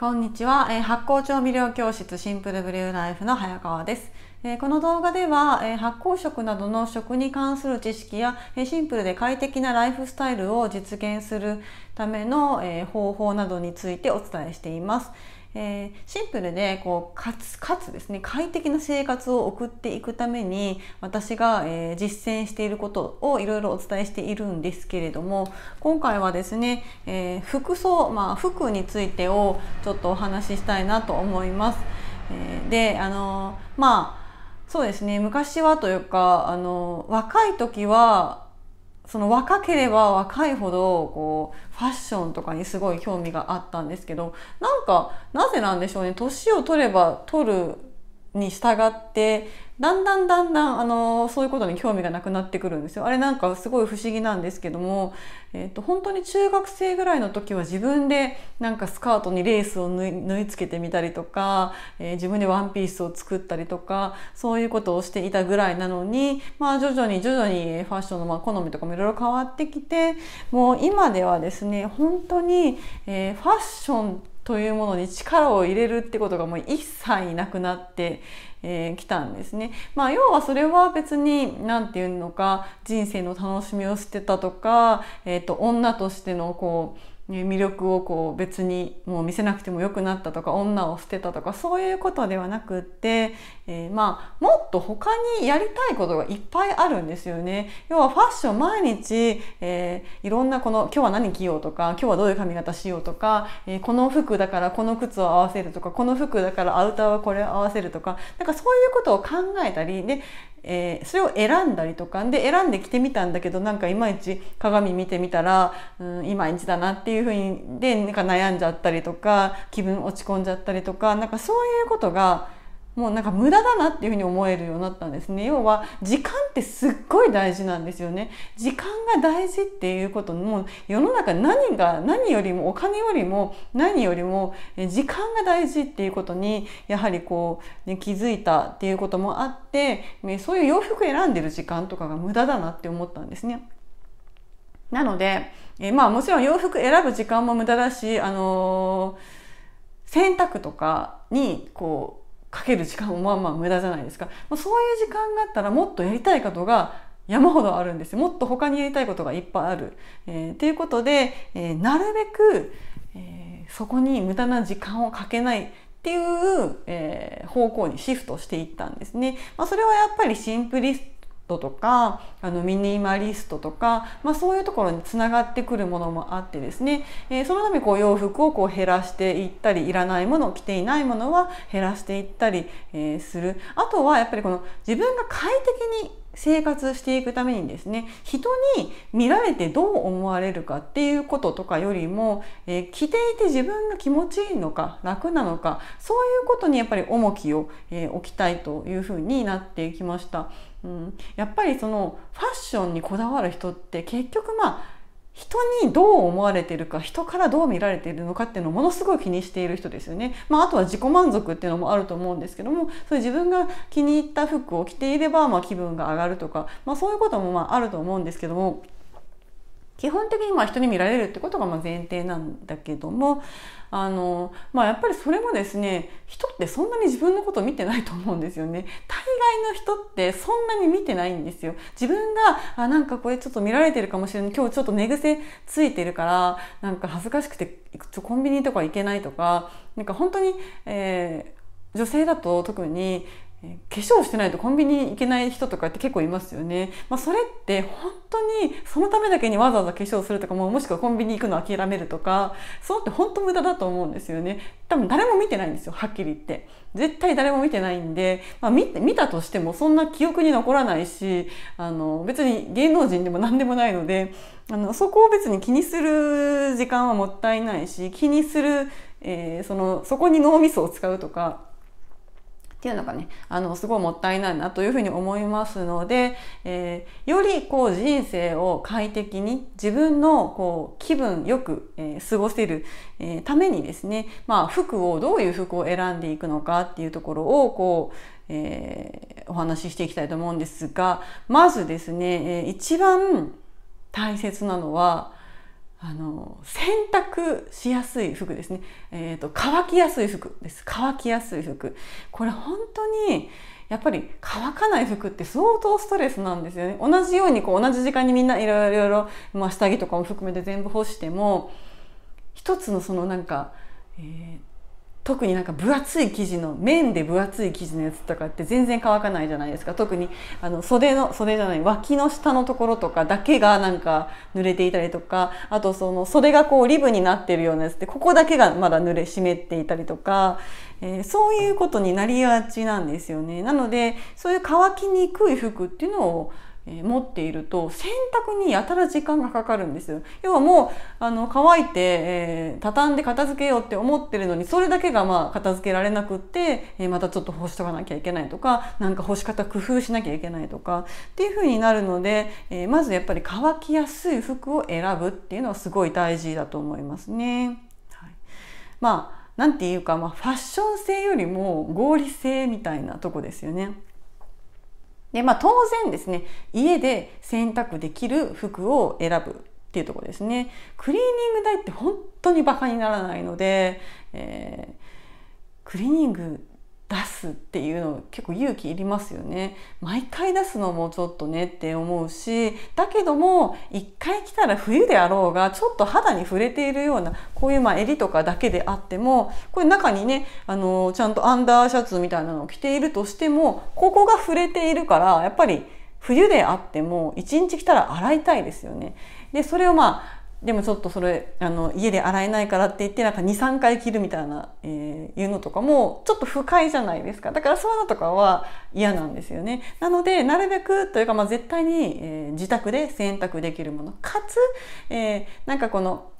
こんにちは、えー、発酵調味料教室シンプルブリューライフの早川です。えー、この動画では、えー、発酵食などの食に関する知識や、えシンプルで快適なライフスタイルを実現するための、え方法などについてお伝えしています。えー、シンプルでこうかつかつですね快適な生活を送っていくために私が、えー、実践していることをいろいろお伝えしているんですけれども今回はですね、えー、服装、まあ、服についてをちょっとお話ししたいなと思います。えであのまあそうですね昔はというかあの若い時はその若ければ若いほどこうファッションとかにすごい興味があったんですけどなんかなぜなんでしょうね年を取れば取るに従ってだんだんだんだんあのそういうことに興味がなくなってくるんですよ。あれなんかすごい不思議なんですけども、えーと、本当に中学生ぐらいの時は自分でなんかスカートにレースを縫い付けてみたりとか、えー、自分でワンピースを作ったりとかそういうことをしていたぐらいなのに、まあ、徐々に徐々にファッションのまあ好みとかもいろいろ変わってきてもう今ではですね本当に、えー、ファッションというものに力を入れるってことがもう一切なくなってえー、来たんですね。まあ、要はそれは別に何て言うのか人生の楽しみを捨てたとか、えーと女としてのこう魅力をこう別にもう見せなくてもよくなったとか女を捨てたとかそういうことではなくって、えー、まあもっと他にやりたいことがいっぱいあるんですよね。要はファッション毎日、えー、いろんなこの今日は何着ようとか今日はどういう髪型しようとか、えー、この服だからこの靴を合わせるとかこの服だからアウターはこれを合わせるとかなんかそういうことを考えたりでえー、それを選んだりとかで選んで着てみたんだけどなんかいまいち鏡見てみたら、ん、いまいちだなっていうふうにでなんか悩んじゃったりとか気分落ち込んじゃったりとかなんかそういうことがもうなんか無駄だなっていうふうに思えるようになったんですね要は時間ってすっごい大事なんですよね時間が大事っていうことも世の中何が何よりもお金よりも何よりも時間が大事っていうことにやはりこう、ね、気づいたっていうこともあって、ね、そういう洋服選んでる時間とかが無駄だなって思ったんですね。なので、えまあもちろん洋服選ぶ時間も無駄だし、あのー、洗濯とかにこうかける時間もまあまあ無駄じゃないですか、まあ、そういう時間があったらもっとやりたいことが山ほどあるんですよ。もっと他にやりたいことがいっぱいある。えー、ということで、えー、なるべく、えー、そこに無駄な時間をかけないっていう、えー、方向にシフトしていったんですね。まあ、それはやっぱりシンプリトとかあのミニマリストとか、まあ、そういうところにつながってくるものもあってですね、えー、そのためこう洋服をこう減らしていったりいらないもの着ていないものは減らしていったり、えー、するあとはやっぱりこの自分が快適に生活していくためにですね人に見られてどう思われるかっていうこととかよりも、えー、着ていて自分が気持ちいいのか楽なのかそういうことにやっぱり重きを、えー、置きたいというふうになってきました。うん、やっぱりそのファッションにこだわる人って結局まあ人にどう思われてるか人からどう見られているのかっていうのをものすごい気にしている人ですよね、まあ、あとは自己満足っていうのもあると思うんですけどもそ自分が気に入った服を着ていればまあ気分が上がるとか、まあ、そういうこともまああると思うんですけども基本的にまあ人に見られるってことがまあ前提なんだけどもあの、まあ、やっぱりそれもですね人ってそんなに自分のこと見てないと思うんですよね大概の人ってそんなに見てないんですよ自分があなんかこれちょっと見られてるかもしれない今日ちょっと寝癖ついてるからなんか恥ずかしくてコンビニとか行けないとかなんか本当に、えー、女性だと特に化粧してないとコンビニ行けない人とかって結構いますよね。まあ、それって本当にそのためだけにわざわざ化粧するとかももしくはコンビニ行くの諦めるとかそうって本当無駄だと思うんですよね。多分誰も見てないんですよはっきり言って。絶対誰も見てないんで、まあ、見見たとしてもそんな記憶に残らないしあの別に芸能人でも何でもないのであのそこを別に気にする時間はもったいないし気にする、えー、そのそこに脳みそを使うとか。っていうのがねあのすごいもったいないなというふうに思いますので、えー、よりこう人生を快適に自分のこう気分よく、えー、過ごせる、えー、ためにですね、まあ、服をどういう服を選んでいくのかっていうところをこうえー、お話ししていきたいと思うんですがまずですね、えー、一番大切なのはあの洗濯しやすい服ですね、えーと、乾きやすい服です乾きやすい服これ本当にやっぱり乾かない服って相当ストレスなんですよね同じようにこう同じ時間にみんないろいろ、まあ、下着とかも含めて全部干しても一つのそのなんか、えー、特になんか分厚い生地の面で分厚い生地のやつとかって全然乾かないじゃないですか特にあの袖の袖じゃない脇の下のところとかだけがなんか濡れていたりとかあとその袖がこうリブになってるようなやつってここだけがまだ濡れ湿っていたりとか、えー、そういうことになりがちなんですよね。なのでそういう乾きにくい服っていうのを持っていると洗濯にやたら時間がかかるんですよ要はもうあの乾いて、えー、畳んで片付けようって思ってるのにそれだけがまあ片付けられなくって、えー、またちょっと干しとかなきゃいけないとかなんか干し方工夫しなきゃいけないとかっていう風になるので、えー、まずやっぱり乾きやすい服を選ぶっていうのはすごい大事だと思いますね。はい、まあなんていうか、まあ、ファッション性よりも合理性みたいなとこですよね。で、まあ当然ですね、家で洗濯できる服を選ぶっていうところですね。クリーニング代って本当にバカにならないので、えー、クリーニング出すっていうの結構勇気いりますよね毎回出すのもちょっとねって思うしだけども一回来たら冬であろうがちょっと肌に触れているようなこういうまあ襟とかだけであってもこれ中にねあのちゃんとアンダーシャツみたいなのを着ているとしてもここが触れているからやっぱり冬であっても一日来たら洗いたいですよね。でそれをまあでもちょっとそれあの家で洗えないからって言ってなんか23回着るみたいな、えー、いうのとかもちょっと不快じゃないですかだからそういうのとかは嫌なんですよねなのでなるべくというか、まあ、絶対に、えー、自宅で洗濯できるものかつ、えー、なんかこの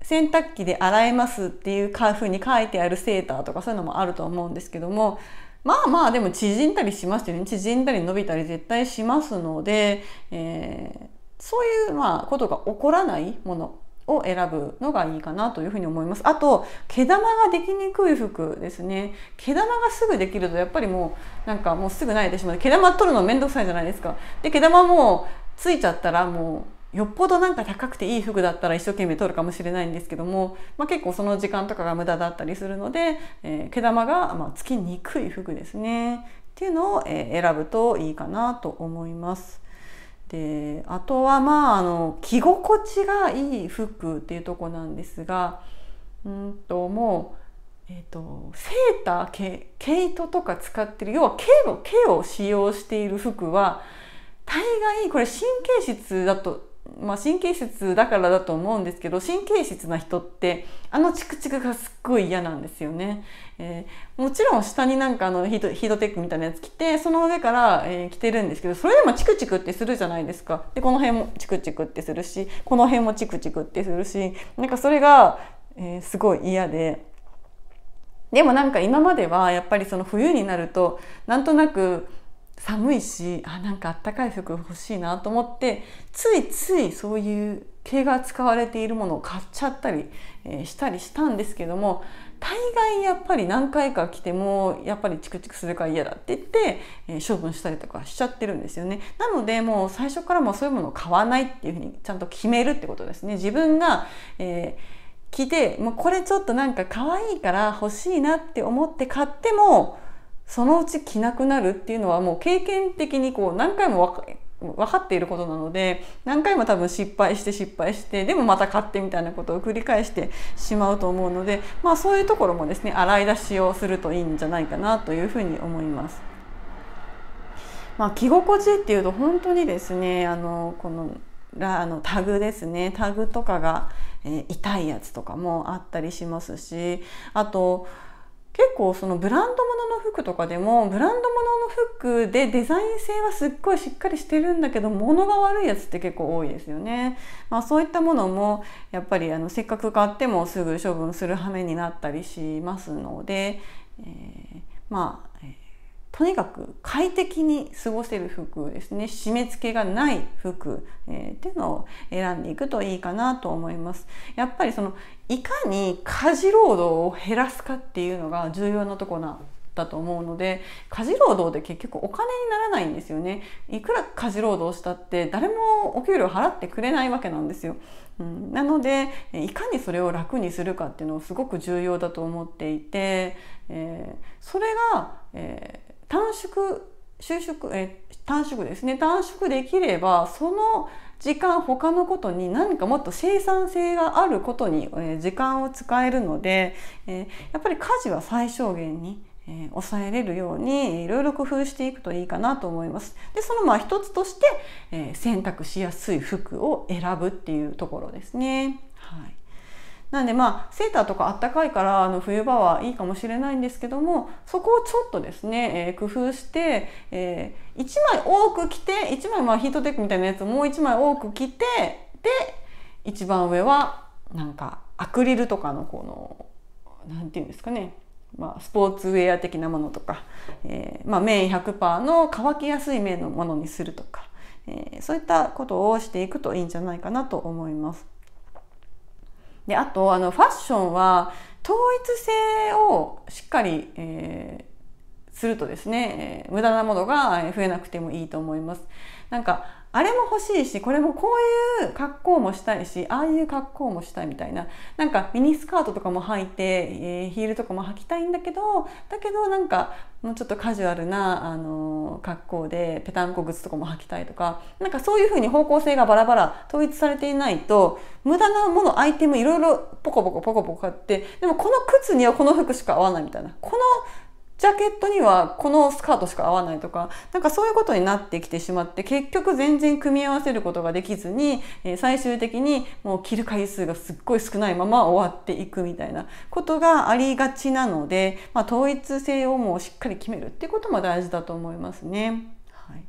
洗濯機で洗えますっていうふうに書いてあるセーターとかそういうのもあると思うんですけどもまあまあでも縮んだりしますよね縮んだり伸びたり絶対しますので、えーそういうまあことが起こらないものを選ぶのがいいかなというふうに思います。あと、毛玉ができにくい服ですね。毛玉がすぐできるとやっぱりもうなんかもうすぐ慣れてしまう。毛玉取るのめんどくさいじゃないですか。で、毛玉もついちゃったらもうよっぽどなんか高くていい服だったら一生懸命取るかもしれないんですけども、まあ、結構その時間とかが無駄だったりするので、えー、毛玉がまつきにくい服ですね。っていうのを選ぶといいかなと思います。であとはまああの着心地がいい服っていうとこなんですがうんともう、えーと、セーター毛毛糸とか使ってる要は毛を毛を使用している服は大概これ神経質だとまあ、神経質だからだと思うんですけど神経質な人ってあのチクチクがすっごい嫌なんですよね、えー、もちろん下になんかあのヒートヒートテックみたいなやつ着てその上から、えー、着てるんですけどそれでもチクチクってするじゃないですかでこの辺もチクチクってするしこの辺もチクチクってするしなんかそれが、えー、すごい嫌で。でもなんか今まではやっぱりその冬になるとなんとなく寒いしあなんかあったかい服欲しいなと思ってついついそういう毛が使われているものを買っちゃったり、えしたりしたんですけども大概やっぱり何回か来てもやっぱりチクチクするから嫌だって言って、え処分したりとかしちゃってるんですよねなのでもう最初からもそういうものを買わないっていうふうにちゃんと決めるってことですね自分が、えー、着てもうこれちょっとなんか可愛いから欲しいなって思って買ってもそのうち着なくなるっていうのはもう経験的にこう何回も分かっていることなので何回も多分失敗して失敗してでもまた買ってみたいなことを繰り返してしまうと思うのでまあそういうところもですね洗い出しをするといいんじゃないかなというふうに思います。まあ、着心地っていうと本当にですねあのこのあのタグですねタグとかが、えー、痛いやつとかもあったりしますしあと結構そのブランド物の服とかでもブランド物の服でデザイン性はすっごいしっかりしてるんだけど物が悪いやつって結構多いですよね、まあ、そういったものもやっぱりあのせっかく買ってもすぐ処分する羽目になったりしますので、えー、まあとにかく快適に過ごせる服ですね締め付けがない服、えー、っていうのを選んでいくといいかなと思いますやっぱりそのいかに家事労働を減らすかっていうのが重要なとこなだと思うので家事労働っ結局お金にならないんですよねいくら家事労働したって誰もお給料払ってくれないわけなんですよ、うん、なのでいかにそれを楽にするかっていうのをすごく重要だと思っていて、えー、それが、えー短縮収縮え短縮ですね短縮できればその時間他のことに何かもっと生産性があることに、え時間を使えるので、えやっぱり家事は最小限に。え抑えれるようにいろいろ工夫していくといいかなと思います。でそのまあ一つとして、え選択しやすい服を選ぶっていうところですね。はいなんでまあセーターとかあったかいからあの冬場はいいかもしれないんですけどもそこをちょっとですね、えー、工夫して、えー、1枚多く着て1枚まあヒートテックみたいなやつをもう1枚多く着てで一番上はなんかアクリルとかのこの何て言うんですかねまあ、スポーツウェア的なものとか、えーまあ、綿100%の乾きやすい綿のものにするとか、えー、そういったことをしていくといいんじゃないかなと思います。であとあのファッションは統一性をしっかり、えー、するとですね、えー、無駄なものが増えなくてもいいと思います。なんかあれも欲しいしこれもこういう格好もしたいしああいう格好もしたいみたいななんかミニスカートとかも履いて、えー、ヒールとかも履きたいんだけどだけどなんかもうちょっとカジュアルな、あの格好でペタンコ靴とかも履きたいとかなんかそういうふうに方向性がバラバラ統一されていないと無駄なものアイテムいろいろポコポコポコポコ買ってでもこの靴にはこの服しか合わないみたいなこのジャケットにはこのスカートしか合わないとか、なんかそういうことになってきてしまって、結局全然組み合わせることができずに、え最終的にもう着る回数がすっごい少ないまま終わっていくみたいなことがありがちなので、まあ、統一性をもうしっかり決めるってことも大事だと思いますね。はい、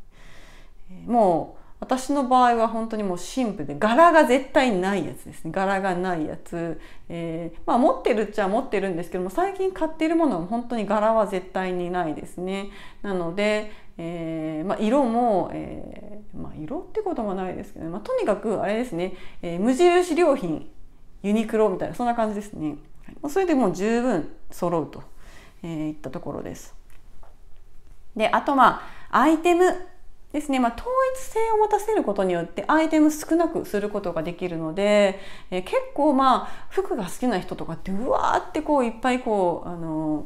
もう私の場合は本当にもうシンプルで柄が絶対ないやつですね柄がないやつ、えー、まあ持ってるっちゃ持ってるんですけども最近買っているものは本当に柄は絶対にないですねなので、えーまあ、色も、えーまあ、色ってこともないですけど、ね、まあ、とにかくあれですね、えー、無印良品ユニクロみたいなそんな感じですね、はい、それでもう十分揃うと、えー、いったところですであとまあアイテムですね、まあ、統一性を持たせることによってアイテム少なくすることができるので、え結構まあ服が好きな人とかってうわーってこういっぱいこうあの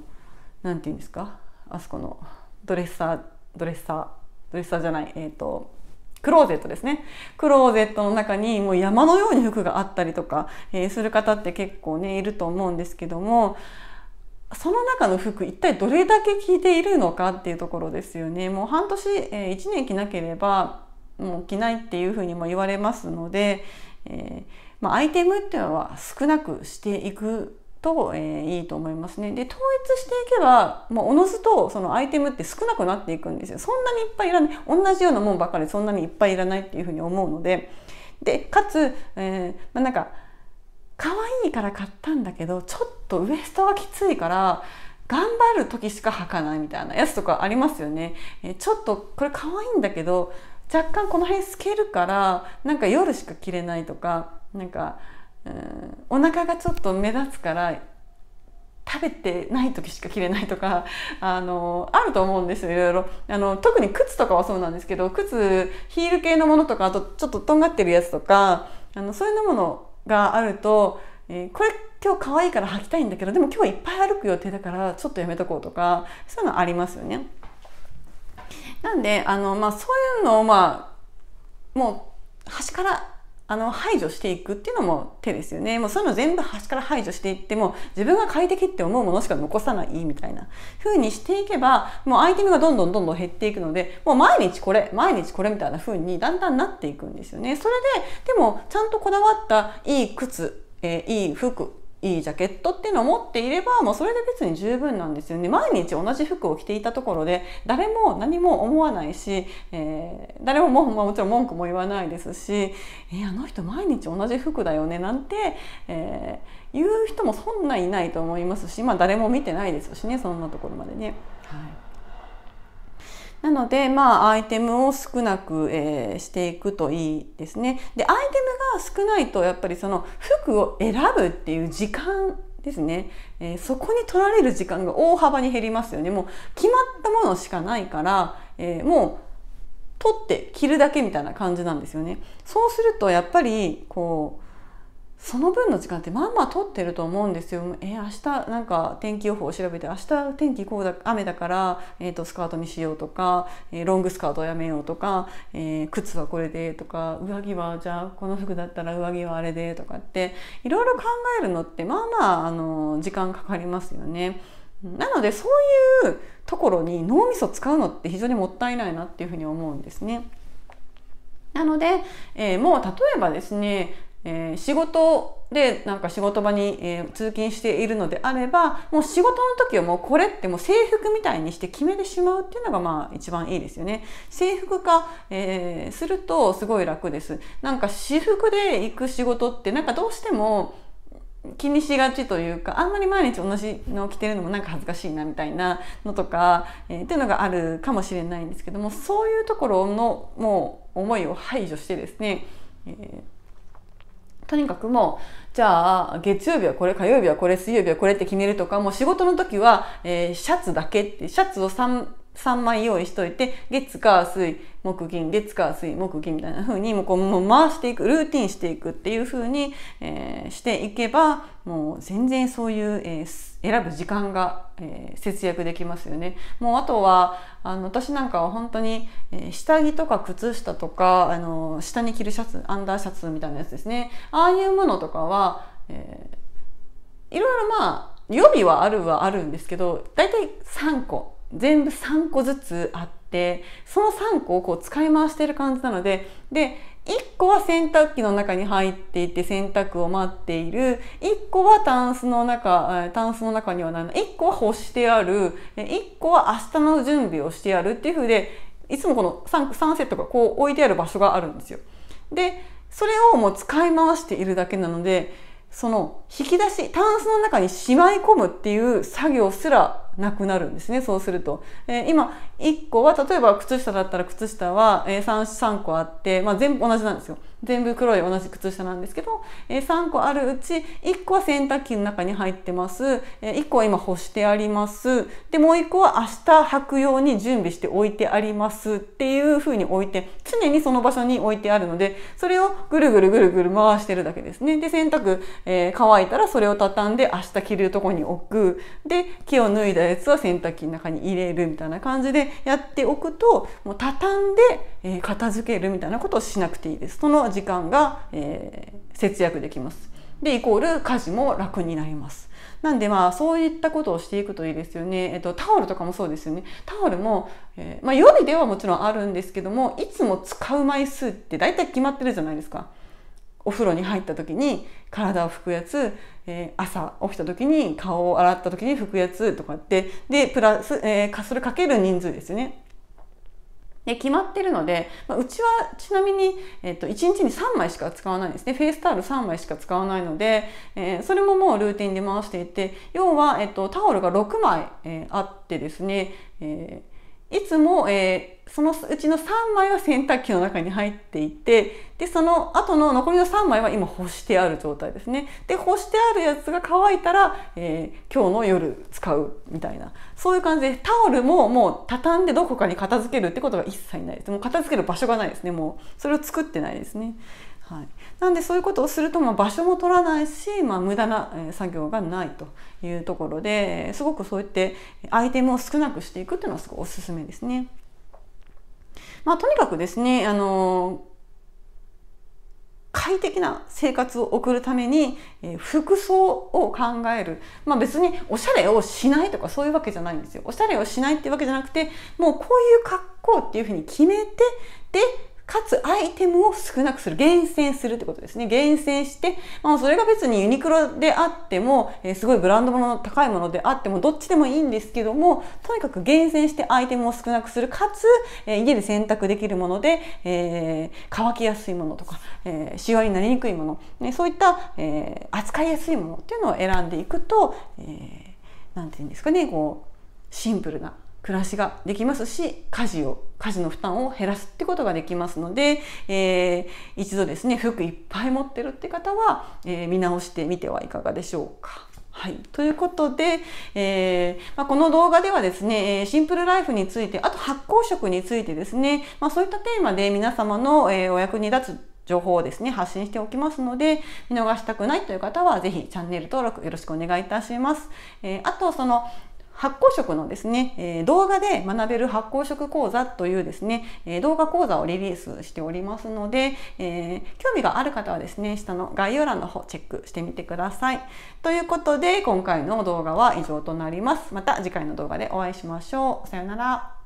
なんて言うんですかあそこのドレッサードレッサードレッサーじゃないえっ、ー、とクローゼットですね。クローゼットの中にもう山のように服があったりとか、えする方って結構ね、いると思うんですけども、その中の服一体どれだけ着ているのかっていうところですよね。もう半年、え1年着なければもう着ないっていうふうにも言われますので、えー、まあ、アイテムっていうのは少なくしていくと、えー、いいと思いますね。で統一していけばまあ、おのずとそのアイテムって少なくなっていくんですよ。そんなにいっぱいいらない同じようなもんばかりそんなにいっぱいいらないっていうふうに思うのででかつ、えーまあ、なんか可愛いから買ったんだけどちょっとウエストがきついから頑張る時しか履かないみたいなやつとかありますよね。えちょっとこれ可愛いんだけど若干この辺透けるからなんか夜しか着れないとかなんかうんお腹がちょっと目立つから食べてない時しか着れないとかあのあると思うんですよいろいろあの特に靴とかはそうなんですけど靴ヒール系のものとかあとちょっととんがってるやつとかあのそういうのものがあると、えー、これ今日可愛いから履きたいんだけどでも今日いっぱい歩く予定だからちょっとやめとこうとかそういうのありますよね。なんであの、まあ、そういうのを、まあ、もう端からあの排除していくっていうのも手ですよねもうそういうの全部端から排除していっても自分が快適って思うものしか残さないみたいな風にしていけばもうアイテムがどんどんどんどん減っていくのでもう毎日これ毎日これみたいな風にだんだんなっていくんですよねそれででもちゃんとこだわったいい靴、えー、いい服いいジャケットっていうのを持っていれば、もうそれで別に十分なんですよね毎日同じ服を着ていたところで誰も何も思わないし、えー、誰もも,、まあ、もちろん文句も言わないですし「えー、あの人毎日同じ服だよね」なんて、えー、言う人もそんないないと思いますし、まあ、誰も見てないですしねそんなところまでね。はいなので、まあ、アイテムを少なく、えー、していくといいですね。で、アイテムが少ないと、やっぱりその服を選ぶっていう時間ですね、えー、そこに取られる時間が大幅に減りますよね。もう決まったものしかないから、えー、もう取って着るだけみたいな感じなんですよね。そうすると、やっぱり、こう、その分の時間ってまあまあ取ってると思うんですよ。え明日なんか天気予報を調べて明日天気こうだ雨だから、えー、とスカートにしようとか、えー、ロングスカートをやめようとか、えー、靴はこれでとか上着はじゃあこの服だったら上着はあれでとかっていろいろ考えるのってまあまああの時間かかりますよね。なのでそういうところに脳みそ使うのって非常にもったいないなっていうふうに思うんですね。なので、えー、もう例えばですね、えー、仕事でなんか仕事場に、えー、通勤しているのであればもう仕事の時はもうこれってもう制服みたいにして決めてしまうっていうのがまあ一番いいですよね制服化、えー、するとすごい楽ですなんか私服で行く仕事ってなんかどうしても気にしがちというかあんまり毎日同じのを着てるのもなんか恥ずかしいなみたいなのとか、えー、っていうのがあるかもしれないんですけどもそういうところのもう思いを排除してですね、えーとにかくもうじゃあ月曜日はこれ火曜日はこれ水曜日はこれって決めるとかもう仕事の時は、えー、シャツだけってシャツを3 3枚用意しといて、月、火、水、木、金、月、火、水、木、金みたいな風に、もうこう、もう回していく、ルーティンしていくっていう風に、えー、していけば、もう全然そういう、えー、選ぶ時間が、えー、節約できますよね。もうあとは、あの、私なんかは本当に、え下着とか靴下とか、あの、下に着るシャツ、アンダーシャツみたいなやつですね。ああいうものとかは、えー、いろいろまあ、予備はあるはあるんですけど、だいたい3個全部3個ずつあってその3個をこう使い回してる感じなのでで1個は洗濯機の中に入っていて洗濯を待っている1個はタンスの中タンスの中にはない1個は干してある1個は明日の準備をしてあるっていうふうでいつもこの 3, 3セットがこう置いてある場所があるんですよ。でそれをもう使い回しているだけなのでその引き出しタンスの中にしまい込むっていう作業すらなくなるんですねそうすると、えー、今1個は例えば靴下だったら靴下は 3, 3個あって、まあ、全部同じなんですよ全部黒い同じ靴下なんですけど3個あるうち1個は洗濯機の中に入ってます1個は今干してありますでもう1個は明日履くように準備して置いてありますっていう風に置いて常にその場所に置いてあるのでそれをぐるぐるぐるぐる回してるだけですねで洗濯、えー、乾いたらそれを畳んで明日着るとこに置くで毛を脱いだやつは洗濯機の中に入れるみたいな感じでやっておくともう畳んで片付けるみたいなことをしなくていいです。その時間が、えー、節約できます。でイコール家事も楽になります。なんでまあそういったことをしていくといいですよね。えっと、タオルとかもそうですよね。タオルも、えー、まあ予備ではもちろんあるんですけどもいつも使う枚数って大体決まってるじゃないですか。お風呂に入った時に体を拭くやつ、えー、朝起きた時に顔を洗った時に拭くやつとかってでプラス、えー、それかける人数ですよね。で決まってるので、まあ、うちはちなみに、えっと、1日に3枚しか使わないんですねフェイスタオル3枚しか使わないので、えー、それももうルーティンで回していて要は、えっと、タオルが6枚、えー、あってですね、えーいつも、えー、そのうちの3枚は洗濯機の中に入っていてでその後の残りの3枚は今干してある状態ですねで干してあるやつが乾いたら、えー、今日の夜使うみたいなそういう感じでタオルももう畳んでどこかに片付けるってことが一切ないですもう片付ける場所がないですねもうそれを作ってないですねはいなんでそういうことをするとま場所も取らないし、まあ、無駄な作業がないというところですごくそうやってアイテムを少なくしていくっていうのはすごいおすすめですね。まあ、とにかくですねあの快適な生活を送るために、え服装を考える。まあ、別におしゃれをしないとかそういうわけじゃないんですよ。おしゃれをしないっていうわけじゃなくて、もうこういう格好っていうふうに決めて、で、かつアイテムを少なくする、厳選するってことですね。厳選して、まあそれが別にユニクロであっても、えー、すごいブランドもの高いものであっても、どっちでもいいんですけども、とにかく厳選してアイテムを少なくする、かつ、えー、家で洗濯できるもので、えー、乾きやすいものとか、えー、シワになりにくいもの、ね、そういった、えー、扱いやすいものっていうのを選んでいくと、えー、なんて言うんですかね、こう、シンプルな暮らしができますし家事を家事の負担を減らすってことができますので、えー、一度ですね服いっぱい持ってるって方は、えー、見直してみてはいかがでしょうか。はい。ということで、えー、まあ、この動画ではですね、シンプルライフについて、あと発酵食についてですね、まあ、そういったテーマで皆様の、えお役に立つ情報をですね、発信しておきますので、見逃したくないという方は、ぜひチャンネル登録よろしくお願いいたします。えー、あと、その、発酵食のですね、え動画で学べる発酵食講座というですね、え動画講座をリリースしておりますので、え興味がある方はですね、下の概要欄の方チェックしてみてください。ということで、今回の動画は以上となります。また次回の動画でお会いしましょう。さようなら。